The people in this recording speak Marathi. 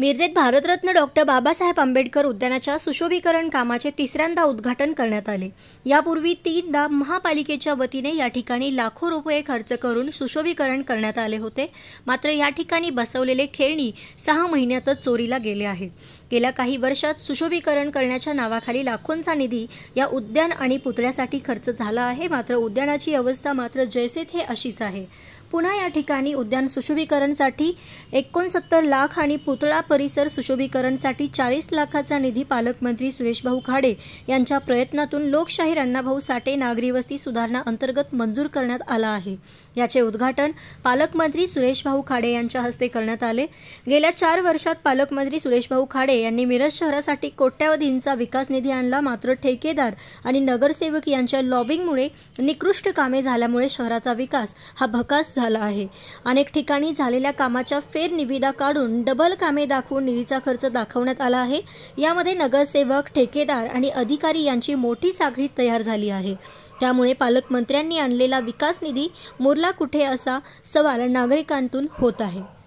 मिरजेत भारतरत्न डॉक्टर बाबासाहेब आंबेडकर उद्यानाच्या सुशोभीकरण कामाचे तिसऱ्यांदा उद्घाटन करण्यात आले यापूर्वी तीनदा महापालिकेच्या वतीने या ठिकाणी लाखो रुपये खर्च करून सुशोभीकरण करण्यात आले होते मात्र या ठिकाणी बसवलेले खेळणी सहा महिन्यातच चोरीला गेले आहे गेल्या काही वर्षात सुशोभीकरण करण्याच्या नावाखाली लाखोंचा निधी या उद्यान आणि पुतळ्यासाठी खर्च झाला आहे मात्र उद्यानाची अवस्था मात्र जैसे थे अशीच आहे पुन्हा या ठिकाणी उद्यान सुशोभीकरणसाठी एकोणसत्तर लाख आणि पुतळा परिसर सुशोभीकरणसाठी चाळीस लाखाचा निधी पालकमंत्री सुरेशभाऊ खाडे यांच्या प्रयत्नातून लोकशाहीर अण्णाभाऊ साठे नागरी वस्ती सुधारणा अंतर्गत मंजूर करण्यात आला आहे याचे उद्घाटन पालकमंत्री सुरेशभाऊ खाडे यांच्या हस्ते करण्यात आले गेल्या चार वर्षात पालकमंत्री सुरेशभाऊ खाडे यांनी मिरज शहरासाठी कोट्यावधींचा विकास निधी आणला मात्र ठेकेदार आणि नगरसेवक यांच्या लॉबिंगमुळे निकृष्ट कामे झाल्यामुळे शहराचा विकास हा भकास झाला आहे अनेक ठिकाणी झालेल्या कामाच्या फेरनिविदा काढून डबल कामे दाखवून निधीचा खर्च दाखवण्यात आला आहे यामध्ये नगरसेवक ठेकेदार आणि अधिकारी यांची मोठी साखळी तयार झाली आहे त्यामुळे पालकमंत्र्यांनी आणलेला विकास निधी मुरला कुठे असा सवाल नागरिकांतून होत आहे